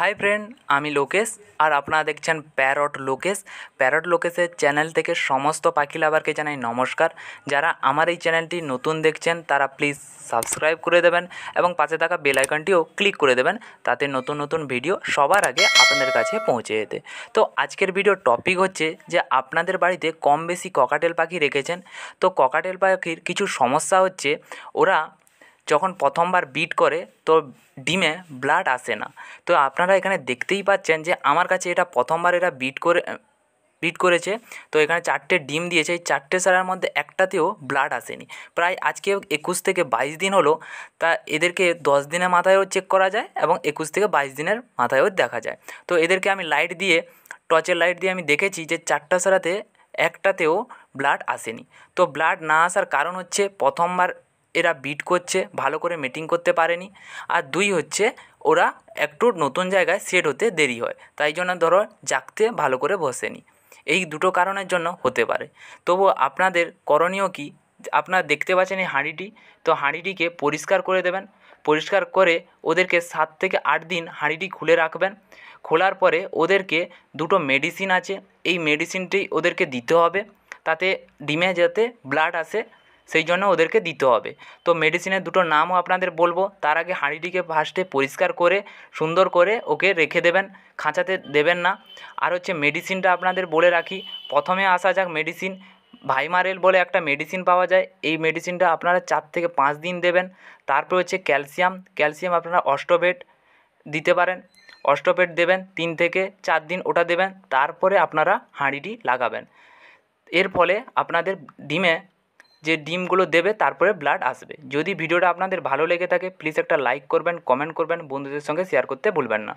hi friend আমি লোকেশ আর আপনারা দেখছেন প্যারট লোকেশ প্যারট লোকেশের চ্যানেল থেকে সমস্ত পাখি লাভারকে জানাই নমস্কার যারা আমার এই চ্যানেলটি নতুন দেখছেন তারা প্লিজ সাবস্ক্রাইব করে দেবেন এবং পাশে থাকা বেল আইকনটিও ক্লিক করে দেবেন তাতে নতুন নতুন ভিডিও সবার আগে আপনাদের কাছে পৌঁছে যেতে তো আজকের ভিডিও টপিক হচ্ছে যে আপনাদের বাড়িতে কম বেশি ককাটেল পাখি রেখেছেন তো ককাটেল পাখির কিছু সমস্যা হচ্ছে ওরা যখন প্রথমবার বিট করে তো ডিমে ব্লাড আসে না তো আপনারা এখানে দেখতেই পাচ্ছেন যে আমার কাছে এটা প্রথমবার এটা বিট করে বিট করেছে তো এখানে চারটে ডিম দিয়েছে এই চারটে সারার মধ্যে একটাতেও ব্লাড আসেনি প্রায় আজকে একুশ থেকে বাইশ দিন হলো তা এদেরকে দশ দিনের মাথায়ও চেক করা যায় এবং একুশ থেকে বাইশ দিনের মাথায়ও দেখা যায় তো এদেরকে আমি লাইট দিয়ে টর্চের লাইট দিয়ে আমি দেখেছি যে চারটা সারাতে একটাতেও ব্লাড আসেনি তো ব্লাড না আসার কারণ হচ্ছে প্রথমবার এরা বিট করছে ভালো করে মিটিং করতে পারেনি আর দুই হচ্ছে ওরা একটু নতুন জায়গায় সেট হতে দেরি হয় তাই জন্য ধরো জাগতে ভালো করে বসেনি এই দুটো কারণের জন্য হতে পারে তবু আপনাদের করণীয় কি আপনারা দেখতে পাচ্ছেন এই হাঁড়িটি তো হাঁড়িটিকে পরিষ্কার করে দেবেন পরিষ্কার করে ওদেরকে সাত থেকে আট দিন হাঁড়িটি খুলে রাখবেন খোলার পরে ওদেরকে দুটো মেডিসিন আছে এই মেডিসিনটি ওদেরকে দিতে হবে তাতে ডিমে যাতে ব্লাড আসে সেই জন্য ওদেরকে দিতে হবে তো মেডিসিনের দুটো নামও আপনাদের বলবো তার আগে হাঁড়িটিকে ফার্স্টে পরিষ্কার করে সুন্দর করে ওকে রেখে দেবেন খাঁচাতে দেবেন না আর হচ্ছে মেডিসিনটা আপনাদের বলে রাখি প্রথমে আসা যাক মেডিসিন ভাইমারেল বলে একটা মেডিসিন পাওয়া যায় এই মেডিসিনটা আপনারা চার থেকে পাঁচ দিন দেবেন তারপর হচ্ছে ক্যালসিয়াম ক্যালসিয়াম আপনারা অষ্টবেট দিতে পারেন অষ্টপেট দেবেন তিন থেকে চার দিন ওটা দেবেন তারপরে আপনারা হাঁড়িটি লাগাবেন এর ফলে আপনাদের ডিমে যে ডিমগুলো দেবে তারপরে ব্লাড আসবে যদি ভিডিওটা আপনাদের ভালো লেগে থাকে প্লিজ একটা লাইক করবেন কমেন্ট করবেন বন্ধুদের সঙ্গে শেয়ার করতে ভুলবেন না